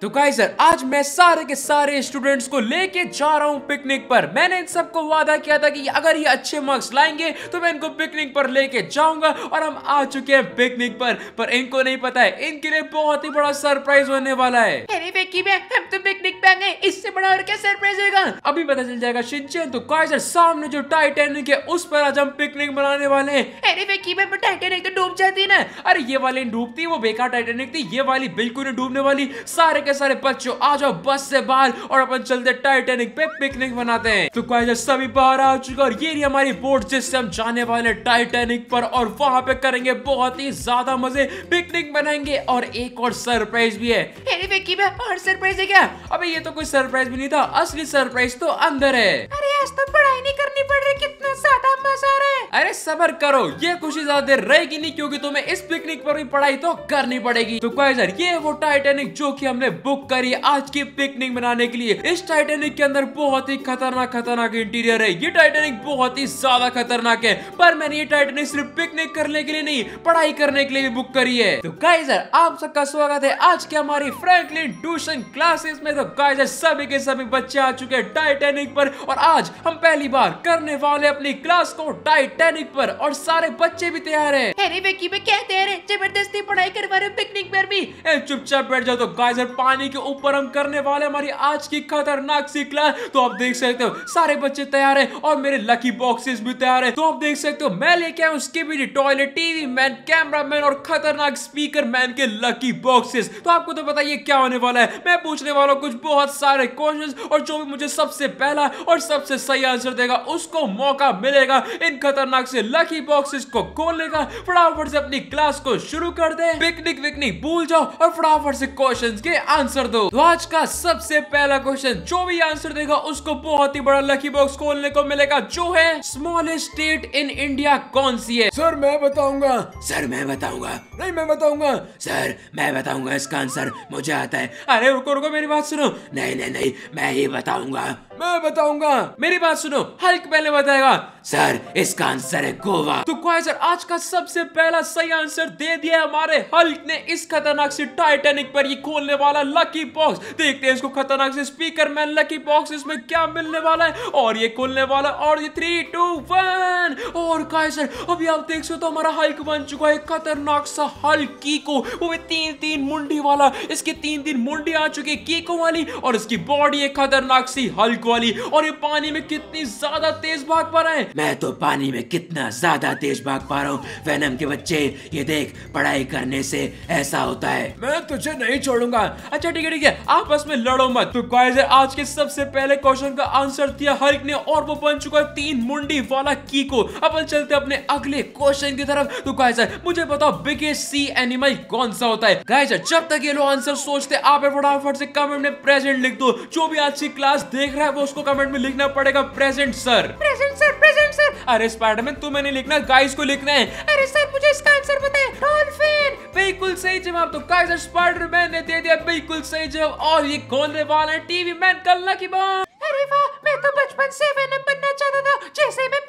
तो guys sir आज मैं सारे के सारे स्टूडेंट्स को लेके जा रहा हूँ पिकनिक पर मैंने इन सबको वादा किया था कि अगर ये अच्छे मार्क्स लाएंगे तो मैं इनको पिकनिक पर लेके जाऊंगा और हम आ चुके हैं पिकनिक पर पर इनको नहीं पता है इनके लिए बहुत ही बड़ा सरप्राइज होने वाला है अरे बेकी हम तो पिकनिक पे गए इससे बड़ा और क्या सरप्राइज होगा अभी पता चल जाएगा तो गाइस सर सामने जो टाइटेनिक है उस पर आज हम पिकनिक बनाने वाले हैं अरे बेकी टाइटेनिक तो डूब जाती है ना अरे ये वाली डूबती वो बेकार टाइटेनिक थी ये वाली बिल्कुल नहीं डूबने वाली सारे सारे के सारे बच्चों आ जाओ बस से बाहर और अपन चलते टाइटेनिक पे पिकनिक मनाते हैं तो गाइस सभी बाहर आ चुके और ये रही हमारी बोट जिससे हम जाने वाले टाइटेनिक पर और वहां पे करेंगे बहुत ही ज्यादा मजे पिकनिक बनाएंगे और एक और सरप्राइज भी है विक्की में और सरप्राइज है क्या अबे ये तो कोई सरप्राइज भी नहीं था असली सरप्राइज तो अंदर है अरे आज तो पढ़ाई नहीं करनी पड़ रही कितना ज्यादा मजा आ रहा है अरे सबर करो ये खुशी ज्यादा देर रहेगी नहीं क्योंकि तुम्हें इस पिकनिक पर भी पढ़ाई तो करनी पड़ेगी तो सर ये वो टाइटेनिक जो की हमने बुक करी आज की पिकनिक बनाने के लिए इस टाइटेनिक के अंदर बहुत ही खतरनाक खतरनाक इंटीरियर है ये टाइटेनिक बहुत ही ज्यादा खतरनाक है पर मैंने ये टाइटेनिक सिर्फ पिकनिक करने के लिए नहीं पढ़ाई करने के लिए भी बुक करी है तो सर आप सबका स्वागत है आज की हमारी फ्रैंकलिन ट्यूशन क्लासेस में तो सर सभी के सभी बच्चे आ चुके हैं टाइटेनिक पर और आज हम पहली बार करने वाले अपनी क्लास को टाइट टेनिक पर और सारे बच्चे भी तैयार है अरे विकी में क्या तैयार है जबरदस्ती पढ़ाई करवा रहे पिकनिक पर भी चुपचाप बैठ जाओ तो गाइजर पानी के ऊपर हम करने वाले हमारी आज की खतरनाक सी क्लास तो आप देख सकते हो सारे बच्चे तैयार है और मेरे लकी बॉक्सेस भी तैयार है तो आप देख सकते हो मैं लेके आया उसके भी toilet TV man camera man और खतरनाक स्पीकर मैन के लकी बॉक्सेस तो आपको तो बताइए क्या होने वाला है मैं पूछने वाला हूँ कुछ बहुत सारे क्वेश्चन और जो भी मुझे सबसे पहला और सबसे सही आंसर देगा उसको मौका मिलेगा इन खतरनाक खतरनाक से लकी बॉक्सेस को खोल लेगा फटाफट से अपनी क्लास को शुरू कर दे पिकनिक विकनिक भूल जाओ और फटाफट से क्वेश्चन के आंसर दो तो आज का सबसे पहला क्वेश्चन जो भी आंसर देगा उसको बहुत ही बड़ा लकी बॉक्स खोलने को मिलेगा जो है स्मॉलेस्ट स्टेट इन इंडिया कौन सी है सर मैं बताऊंगा सर मैं बताऊंगा नहीं मैं बताऊंगा सर मैं बताऊंगा इसका आंसर मुझे आता है अरे रुको रुको मेरी बात सुनो नहीं नहीं नहीं मैं ही बताऊंगा मैं बताऊंगा मेरी बात सुनो हल्क पहले बताएगा सर इसका आंसर है गोवा तो क्वाई आज का सबसे पहला सही आंसर दे दिया हमारे हल्क ने इस खतरनाक से टाइटेनिक पर ये खोलने वाला लकी बॉक्स देखते हैं इसको खतरनाक से स्पीकर मैन लकी बॉक्स इसमें क्या मिलने वाला है और ये खोलने वाला और ये थ्री टू वन और क्वाई अभी आप देख सकते हो तो हमारा हल्क बन चुका है खतरनाक सा हल्क की को वो तीन तीन मुंडी वाला इसकी तीन तीन मुंडी आ चुकी है कीको वाली और इसकी बॉडी है खतरनाक सी हल्को वाली और ये पानी में कितनी ज्यादा तेज भाग पा रहे हैं मैं तो पानी में कितना ज्यादा तेज भाग पा रहा हूँ वैनम के बच्चे ये देख पढ़ाई करने से ऐसा होता है मैं तुझे नहीं छोड़ूंगा अच्छा ठीक है ठीक है आपस में लड़ो मत तो आज के सबसे पहले क्वेश्चन का आंसर दिया हर एक ने और वो बन चुका है तीन मुंडी वाला की को अपन चलते अपने अगले क्वेश्चन की तरफ तो गाइजर मुझे बताओ बिगेस्ट सी एनिमल कौन सा होता है गाइजर जब तक ये लोग आंसर सोचते आप फटाफट से कमेंट में प्रेजेंट लिख दो जो भी आज की क्लास देख रहा है को उसको कमेंट में लिखना पड़ेगा present sir present sir present sir अरे स्पाइडरमैन तुम्हें नहीं लिखना गाइस को लिखना है अरे सर मुझे इसका आंसर बताए डॉल्फिन बिल्कुल सही जवाब तो गाइस स्पाइडरमैन ने दे दिया बिल्कुल सही जवाब और ये कौन रे वाला टीवी मैन कल्ला की बात अरे वाह मैं तो बचपन से वेनम बनना चाहता था जैसे मैं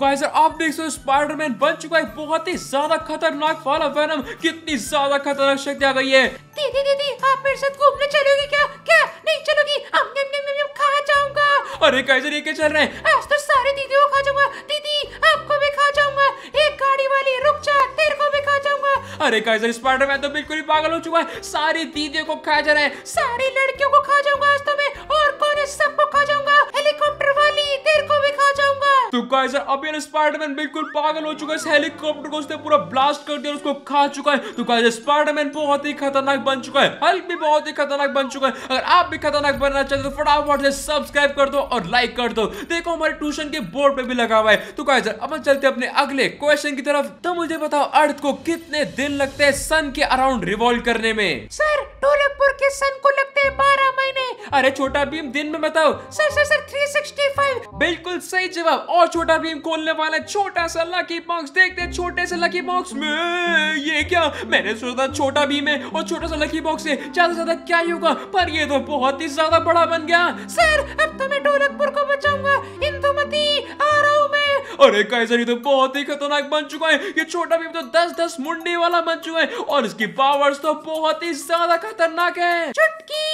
गाइस आप देख सकते हो स्पाइडरमैन बन चुका है बहुत ही ज्यादा खतरनाक वाला वेनम कितनी ज्यादा खतरनाक शक्ति आ गई है दीदी दीदी आप मेरे साथ घूमने चलोगे क्या क्या नहीं चलोगी हम नम नम नम खा जाऊंगा अरे गाइस ये क्या चल रहे हैं आज तो सारे दीदी को खा जाऊंगा दीदी आपको भी खा जाऊंगा एक गाड़ी वाली रुक जा तेरे को भी खा जाऊंगा अरे गाइस स्पाइडरमैन तो बिल्कुल ही पागल हो चुका है सारी दीदियों को खा जा रहा है सारी लड़कियों को खा जाऊंगा आज तो गाइस अब ये स्पाइडरमैन बिल्कुल पागल हो चुका है इस हेलीकॉप्टर को उसने पूरा ब्लास्ट कर दिया उसको खा चुका है तो गाइस स्पाइडरमैन बहुत ही खतरनाक बन चुका है हल्क भी बहुत ही खतरनाक बन चुका है अगर आप भी खतरनाक बनना चाहते हो तो फटाफट से सब्सक्राइब कर दो और लाइक कर दो देखो हमारे ट्यूशन के बोर्ड पे भी लगा हुआ है तो गाइस अब हम चलते अपने अगले क्वेश्चन की तरफ तो मुझे बताओ अर्थ को कितने दिन लगते हैं सन के अराउंड रिवॉल्व करने में सर टोलकपुर के सन को लगते हैं बारह महीने अरे छोटा भीम दिन में बताओ सर सर सर थ्री बिल्कुल सही जवाब और छोटा भीम खोलने वाला है छोटा सा लकी बॉक्स देखते छोटे से लकी बॉक्स में ये क्या मैंने सोचा था छोटा भीम है और छोटा सा लकी बॉक्स है ज्यादा ज्यादा क्या ही होगा पर ये तो बहुत ही ज्यादा बड़ा बन गया सर अब तो मैं ढोलकपुर को बचाऊंगा इंदुमती आ रहा हूँ मैं अरे कैसर ये तो बहुत ही खतरनाक बन चुका है ये छोटा भीम तो दस दस मुंडी वाला बन चुका है और इसकी पावर्स तो बहुत ही ज्यादा खतरनाक है चुटकी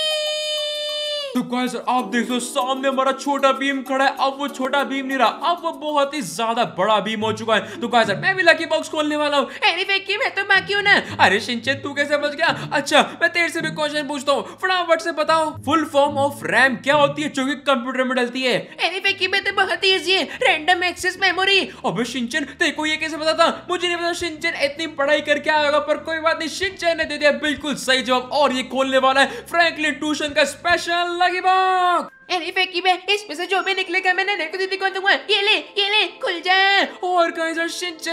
तो गाइस आप देख लो सामने हमारा छोटा भीम खड़ा है अब वो छोटा भीम नहीं रहा अब वो बहुत ही ज्यादा बड़ा भीम हो चुका है तो गाइस मैं भी लकी बॉक्स खोलने वाला हूँ मैं तो मैं क्यों ना अरे शिनचैन तू कैसे बच गया अच्छा मैं तेरे से भी क्वेश्चन पूछता हूँ फटाफट से बताओ फुल फॉर्म ऑफ रैम क्या होती है जो कि कंप्यूटर में डलती है मैं तो बहुत ही इजी है रैंडम एक्सेस मेमोरी अबे शिनचैन तेरे को ये कैसे पता था मुझे नहीं पता शिनचैन इतनी पढ़ाई करके आया होगा पर कोई बात नहीं शिनचैन ने दे दिया बिल्कुल सही जवाब और ये खोलने वाला है फ्रैंकलिन ट्यूशन का स्पेशल 따기박 इसमें से जो भी निकलेगा मैं नैना दीदी को दूंगा ये ले ये ले खुल जाए और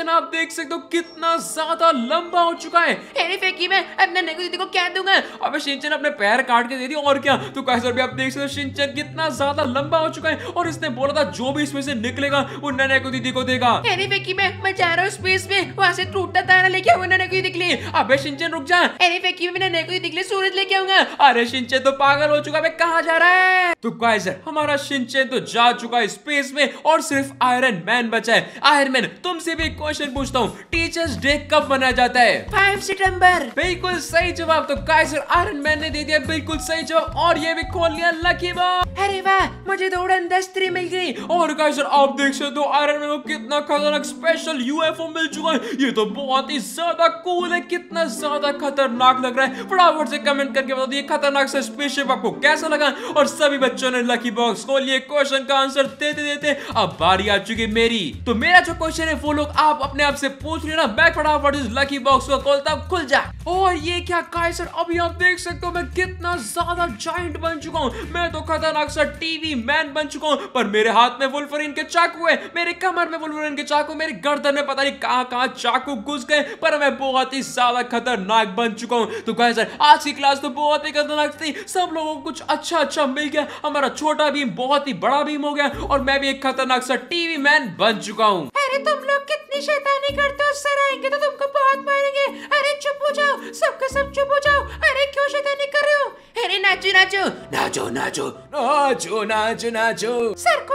आप देख सकते हो कितना ज्यादा लंबा हो चुका है दीदी को क्या दूंगा अब अपने पैर काट के दे और क्या तो आप देख सकते हो कितना ज्यादा लंबा हो चुका है और इसने बोला था जो भी इसमें से निकलेगा वो नैना को दीदी को देगा अरे फेंकी मैं जा रहा हूँ स्पेस में से तारा लेके आऊंगा नैना को निकली अबे रुक जा अरे फेंकी बे मैं सूरज लेके आऊंगा अरे सिंचन तो पागल हो चुका है कहा जा रहा है तो गाइस हमारा शिनचैन तो जा चुका है स्पेस में और सिर्फ आयरन मैन बचा है आयरन मैन तुमसे भी एक क्वेश्चन पूछता हूँ टीचर्स डे कब मनाया जाता है फाइव सितंबर बिल्कुल सही जवाब तो गाइस आयरन मैन ने दे दिया बिल्कुल सही जवाब और ये भी खोल लिया लकी बॉम अरे वाह मुझे तो उड़न दस्त्री मिल गई और गाइजर आप देख सकते हो आयरन मैन को कितना खतरनाक स्पेशल यूएफओ मिल चुका है ये तो बहुत ही ज्यादा कूल है कितना ज्यादा खतरनाक लग रहा है फटाफट से कमेंट करके बता दो खतरनाक से स्पेसशिप आपको कैसा लगा और सभी बच्चों ने मैंने लकी बॉक्स खोल लिए क्वेश्चन का आंसर देते देते अब बारी आ चुकी मेरी तो मेरा जो क्वेश्चन है वो लोग आप अपने आप से पूछ ना मैं फटाफट इस लकी बॉक्स को खोलता हूँ खुल जाए और ये क्या काय सर अभी आप देख सकते हो मैं कितना ज्यादा जॉइंट बन चुका हूँ मैं तो खतरनाक सर टीवी मैन बन चुका हूँ पर मेरे हाथ में वुल्फरिन के चाकू है मेरे कमर में वुल्फरिन के चाकू मेरे गर्दन में पता नहीं कहाँ कहाँ चाकू घुस गए पर मैं बहुत ही ज्यादा खतरनाक बन चुका हूँ तो सर आज की क्लास तो बहुत ही खतरनाक थी सब लोगों को कुछ अच्छा अच्छा मिल गया हम हमारा छोटा भीम बहुत ही बड़ा भीम हो गया और मैं भी एक खतरनाक सा टीवी मैन बन चुका हूँ अरे तुम लोग कितनी शैतानी करते हो सर आएंगे तो तुमको बहुत मारेंगे अरे चुप हो जाओ सबका सब चुप हो जाओ अरे क्यों शैतानी कर रहे हो अरे नाचो नाचो नाचो नाचो नाचो नाचो सर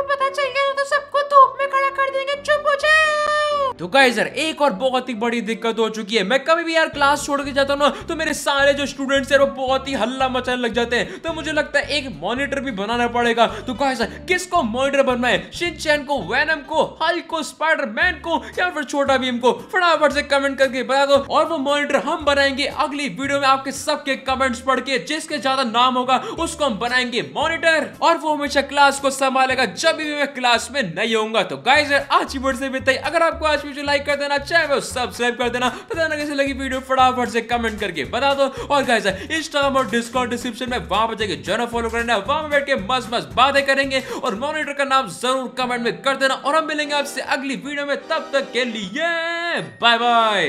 तो गाइजर एक और बहुत ही बड़ी दिक्कत हो चुकी है मैं कभी भी यार क्लास छोड़ के जाता हूँ ना तो मेरे सारे जो स्टूडेंट्स है वो बहुत ही हल्ला मचाने लग जाते हैं तो मुझे लगता है एक मॉनिटर भी बनाना पड़ेगा तो गाइजर किसको मॉनिटर बनना है शिनचैन को वैनम को हल्क को स्पाइडरमैन को या फिर छोटा भीम को फटाफट से कमेंट करके बता दो और वो मॉनिटर हम बनाएंगे अगली वीडियो में आपके सबके कमेंट्स पढ़ के जिसके ज्यादा नाम होगा उसको हम बनाएंगे मॉनिटर और वो हमेशा क्लास को संभालेगा जब भी मैं क्लास में नहीं होऊंगा तो गाइजर आज की वीडियो से भी अगर आपको आज वीडियो लाइक कर देना चैनल सब्सक्राइब कर देना पता ना कैसे लगी वीडियो फटाफट से कमेंट करके बता दो और कैसे इंस्टाग्राम और डिस्कॉर्ड डिस्क्रिप्शन में वहां पर जाकर जरूर फॉलो करना वहां बैठ के मस्त मस्त बातें करेंगे और मॉनिटर का नाम जरूर कमेंट में कर देना और हम मिलेंगे आपसे अगली वीडियो में तब तक के लिए बाय बाय